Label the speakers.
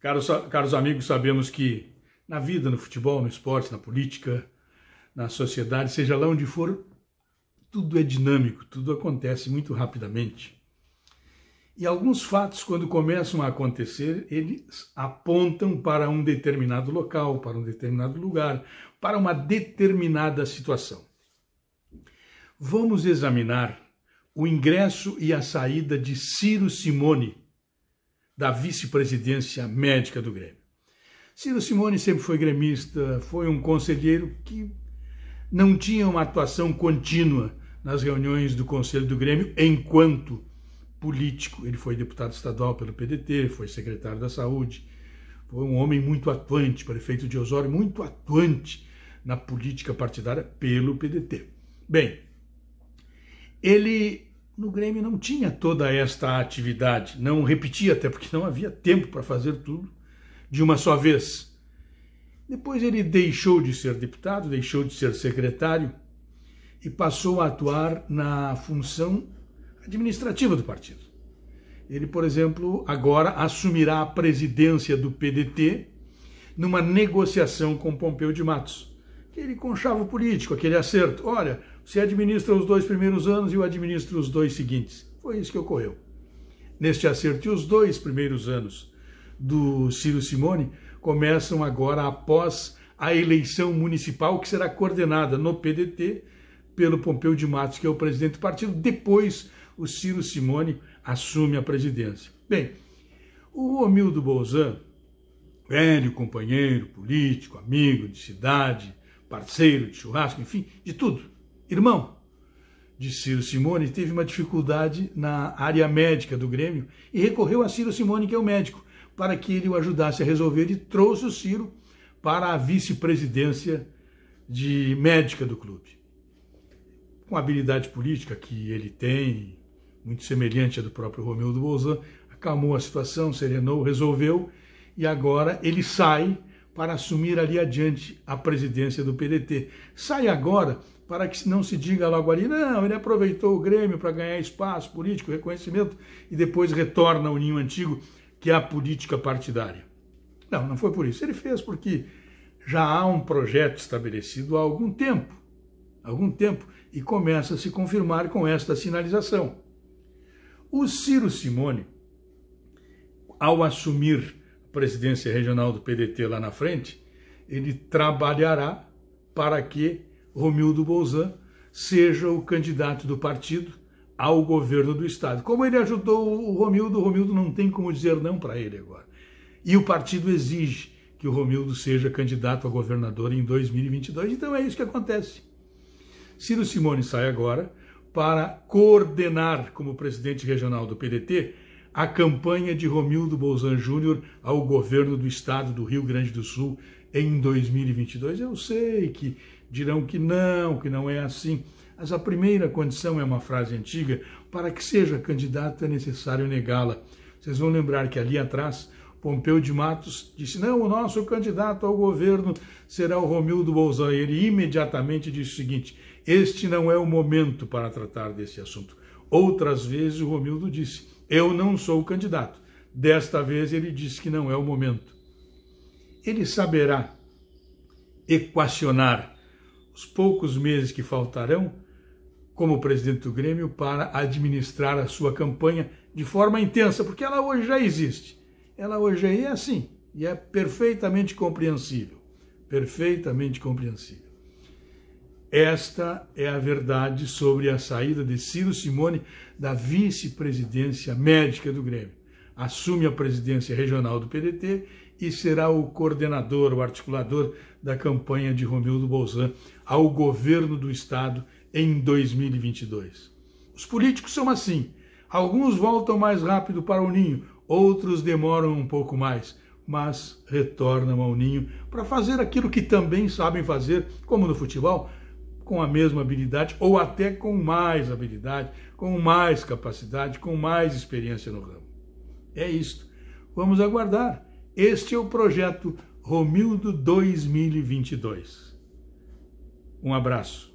Speaker 1: Caros, caros amigos, sabemos que na vida, no futebol, no esporte, na política, na sociedade, seja lá onde for, tudo é dinâmico, tudo acontece muito rapidamente. E alguns fatos, quando começam a acontecer, eles apontam para um determinado local, para um determinado lugar, para uma determinada situação. Vamos examinar o ingresso e a saída de Ciro Simone da vice-presidência médica do Grêmio. Ciro Simone sempre foi gremista, foi um conselheiro que não tinha uma atuação contínua nas reuniões do Conselho do Grêmio enquanto político. Ele foi deputado estadual pelo PDT, foi secretário da Saúde, foi um homem muito atuante, prefeito de Osório, muito atuante na política partidária pelo PDT. Bem, ele no Grêmio não tinha toda esta atividade, não repetia até porque não havia tempo para fazer tudo de uma só vez. Depois ele deixou de ser deputado, deixou de ser secretário e passou a atuar na função administrativa do partido. Ele, por exemplo, agora assumirá a presidência do PDT numa negociação com Pompeu de Matos. ele conchava o político, aquele acerto. Olha, se administra os dois primeiros anos e eu administro os dois seguintes. Foi isso que ocorreu. Neste acerto, e os dois primeiros anos do Ciro Simone começam agora após a eleição municipal, que será coordenada no PDT pelo Pompeu de Matos, que é o presidente do partido. Depois, o Ciro Simone assume a presidência. Bem, o Romildo Bolzan, velho companheiro político, amigo de cidade, parceiro de churrasco, enfim, de tudo Irmão, de Ciro Simone teve uma dificuldade na área médica do Grêmio e recorreu a Ciro Simone, que é o médico, para que ele o ajudasse a resolver e trouxe o Ciro para a vice-presidência de médica do clube. Com a habilidade política que ele tem, muito semelhante à do próprio Romeu do Bolzan, acalmou a situação, serenou, resolveu e agora ele sai para assumir ali adiante a presidência do PDT. Sai agora para que não se diga logo ali, não, ele aproveitou o Grêmio para ganhar espaço político, reconhecimento e depois retorna ao ninho antigo, que é a política partidária. Não, não foi por isso. Ele fez porque já há um projeto estabelecido há algum tempo, algum tempo, e começa a se confirmar com esta sinalização. O Ciro Simone, ao assumir presidência regional do PDT lá na frente, ele trabalhará para que Romildo Bolzan seja o candidato do partido ao governo do Estado. Como ele ajudou o Romildo, o Romildo não tem como dizer não para ele agora. E o partido exige que o Romildo seja candidato a governador em 2022. Então é isso que acontece. Ciro Simone sai agora para coordenar como presidente regional do PDT a campanha de Romildo Bolzan Júnior ao governo do estado do Rio Grande do Sul em 2022. Eu sei que dirão que não, que não é assim, mas a primeira condição é uma frase antiga: para que seja candidato é necessário negá-la. Vocês vão lembrar que ali atrás Pompeu de Matos disse: Não, o nosso candidato ao governo será o Romildo Bolzan. Ele imediatamente disse o seguinte: Este não é o momento para tratar desse assunto. Outras vezes o Romildo disse: Eu não sou o candidato. Desta vez ele disse que não é o momento. Ele saberá equacionar os poucos meses que faltarão como presidente do Grêmio para administrar a sua campanha de forma intensa, porque ela hoje já existe. Ela hoje é assim e é perfeitamente compreensível. Perfeitamente compreensível. Esta é a verdade sobre a saída de Ciro Simone da vice-presidência médica do Grêmio. Assume a presidência regional do PDT e será o coordenador, o articulador da campanha de Romildo Bolzan ao governo do Estado em 2022. Os políticos são assim. Alguns voltam mais rápido para o ninho, outros demoram um pouco mais, mas retornam ao ninho para fazer aquilo que também sabem fazer, como no futebol, com a mesma habilidade ou até com mais habilidade, com mais capacidade, com mais experiência no ramo. É isto. Vamos aguardar. Este é o projeto Romildo 2022. Um abraço.